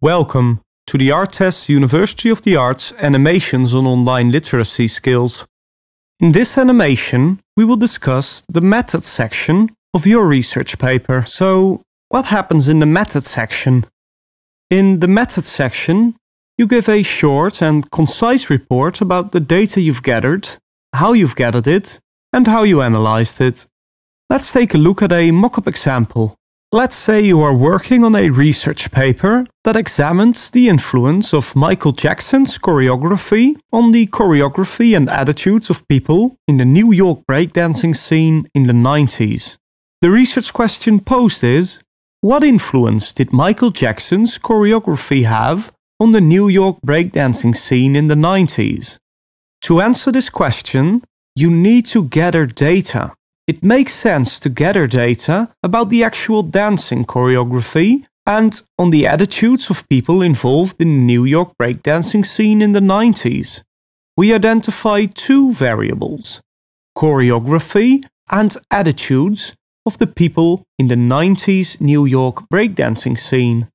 Welcome to the Test University of the Arts Animations on Online Literacy Skills. In this animation, we will discuss the method section of your research paper. So, what happens in the method section? In the method section, you give a short and concise report about the data you've gathered, how you've gathered it, and how you analyzed it. Let's take a look at a mock-up example. Let's say you are working on a research paper that examines the influence of Michael Jackson's choreography on the choreography and attitudes of people in the New York breakdancing scene in the 90s. The research question posed is What influence did Michael Jackson's choreography have on the New York breakdancing scene in the 90s? To answer this question, you need to gather data. It makes sense to gather data about the actual dancing choreography and on the attitudes of people involved in the New York breakdancing scene in the 90s. We identify two variables choreography and attitudes of the people in the 90s New York breakdancing scene.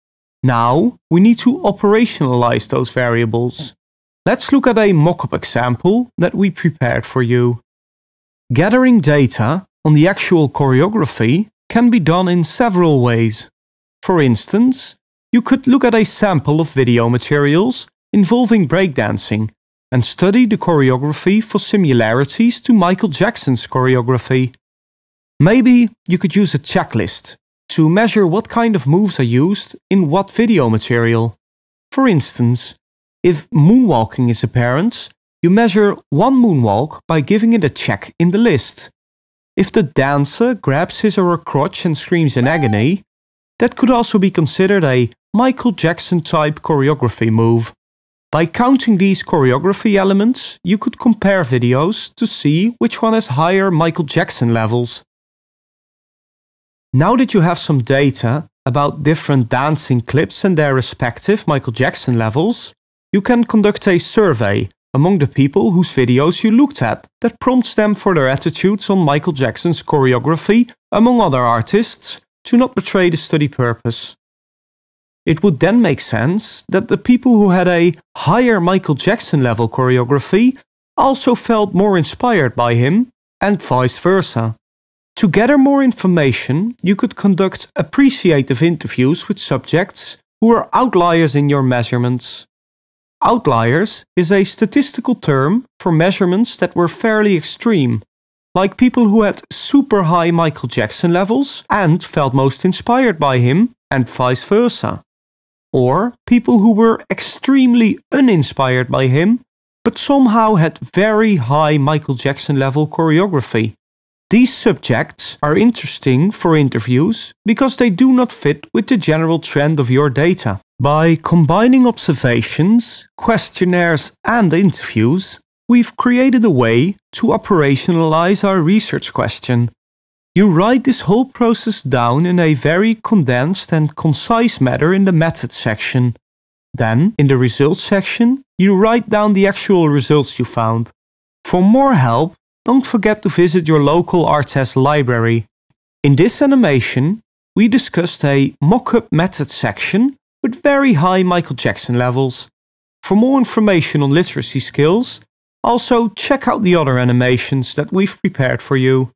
Now we need to operationalize those variables. Let's look at a mock-up example that we prepared for you. Gathering data on the actual choreography can be done in several ways. For instance, you could look at a sample of video materials involving breakdancing and study the choreography for similarities to Michael Jackson's choreography. Maybe you could use a checklist to measure what kind of moves are used in what video material. For instance, if moonwalking is apparent, you measure one moonwalk by giving it a check in the list. If the dancer grabs his or her crotch and screams in agony, that could also be considered a Michael Jackson type choreography move. By counting these choreography elements, you could compare videos to see which one has higher Michael Jackson levels. Now that you have some data about different dancing clips and their respective Michael Jackson levels, you can conduct a survey among the people whose videos you looked at that prompts them for their attitudes on Michael Jackson's choreography among other artists to not betray the study purpose. It would then make sense that the people who had a higher Michael Jackson level choreography also felt more inspired by him, and vice versa. To gather more information, you could conduct appreciative interviews with subjects who are outliers in your measurements. Outliers is a statistical term for measurements that were fairly extreme, like people who had super high Michael Jackson levels and felt most inspired by him, and vice versa. Or people who were extremely uninspired by him, but somehow had very high Michael Jackson level choreography. These subjects are interesting for interviews because they do not fit with the general trend of your data. By combining observations, questionnaires, and interviews, we've created a way to operationalize our research question. You write this whole process down in a very condensed and concise manner in the method section. Then, in the results section, you write down the actual results you found. For more help, don't forget to visit your local RTS library. In this animation, we discussed a mock-up method section with very high Michael Jackson levels. For more information on literacy skills, also, check out the other animations that we've prepared for you.